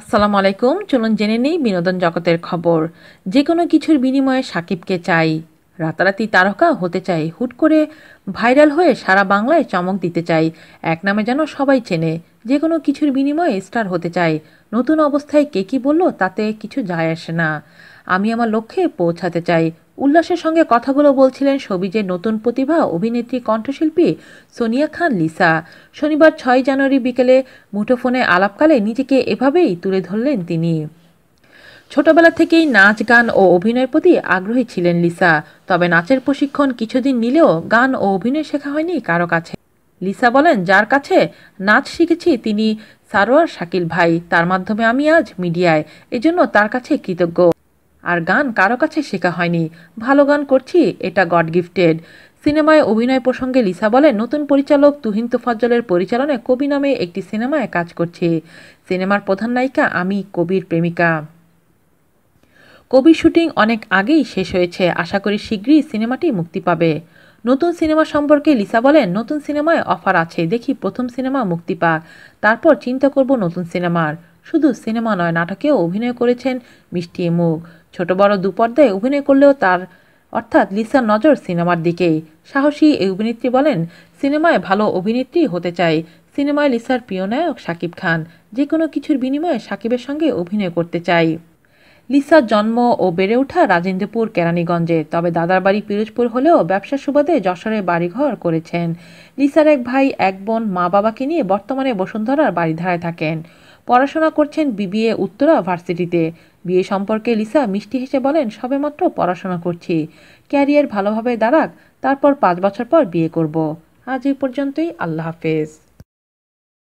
আসসালামু আলাইকুম চলুন জেনে নেই বিনোদন জগতের খবর যে কোনো কিছুর বিনিময়ে সাকিবকে চাই রাতারাতি তারকা হতে চাই হুট করে ভাইরাল হয়ে সারা বাংলায় চমক দিতে চাই এক নামে যেন সবাই চেনে যে কোনো কিছুর বিনিময়ে স্টার হতে চাই নতুন অবস্থায় কে কী বললো তাতে কিছু যায় আসে না আমি আমার লক্ষ্যে পৌঁছাতে চাই উল্লাসের সঙ্গে কথাগুলো বলছিলেন সবিজের নতুন প্রতিভা অভিনেত্রী কণ্ঠশিল্পী সোনিয়া খান লিসা শনিবার ছয় জানুয়ারি বিকেলে মুঠোফোনে আলাপকালে নিজেকে এভাবেই তুলে ধরলেন তিনি ছোটবেলা থেকেই নাচ গান ও অভিনয়ের প্রতি আগ্রহী ছিলেন লিসা তবে নাচের প্রশিক্ষণ কিছুদিন নিলেও গান ও অভিনয় শেখা হয়নি কারো কাছে লিসা বলেন যার কাছে নাচ শিখেছি তিনি সারোয়ার শাকিল ভাই তার মাধ্যমে আমি আজ মিডিয়ায় এজন্য তার কাছে কৃতজ্ঞ আর গান কারো কাছে শেখা হয়নি ভালো গান করছি এটা গড গিফটেড সিনেমায় অভিনয় প্রসঙ্গে লিসা বলেন নতুন পরিচালক তুহিন তোফাজ্জলের পরিচালনায় কবি নামে একটি সিনেমায় কাজ করছে সিনেমার প্রধান নায়িকা আমি কবির প্রেমিকা কবির শুটিং অনেক আগেই শেষ হয়েছে আশা করি শীঘ্রই সিনেমাটি মুক্তি পাবে নতুন সিনেমা সম্পর্কে লিসা বলেন নতুন সিনেমায় অফার আছে দেখি প্রথম সিনেমা মুক্তি পাক তারপর চিন্তা করব নতুন সিনেমার শুধু সিনেমা নয় নাটকেও অভিনয় করেছেন মিষ্টি মুখ ছোট বড় দুপর্দায় অভিনয় করলেও তার অর্থাৎ লিসার নজর সিনেমার দিকে সাহসী এই অভিনেত্রী বলেন সিনেমায় ভালো অভিনেত্রী হতে চাই সিনেমায় লিসার প্রিয় নায়ক সাকিব খান যে কোনো কিছুর বিনিময়ে সাকিবের সঙ্গে অভিনয় করতে চাই লিসার জন্ম ও বেড়ে ওঠা রাজেন্দ্রপুর কেরানীগঞ্জে তবে দাদার বাড়ি পিরোজপুর হলেও ব্যবসার সুবাদে যশোরে বাড়িঘর করেছেন লিসার এক ভাই এক বোন মা বাবাকে নিয়ে বর্তমানে বসুন্ধরার বাড়িধারায় থাকেন পড়াশোনা করছেন বিবিএ উত্তরা ভার্সিটিতে বিয়ে সম্পর্কে লিসা মিষ্টি হেসে বলেন সবেমাত্র পড়াশোনা করছি ক্যারিয়ার ভালোভাবে দাঁড়াক তারপর পাঁচ বছর পর বিয়ে করব আজ এই পর্যন্তই আল্লাহ হাফেজ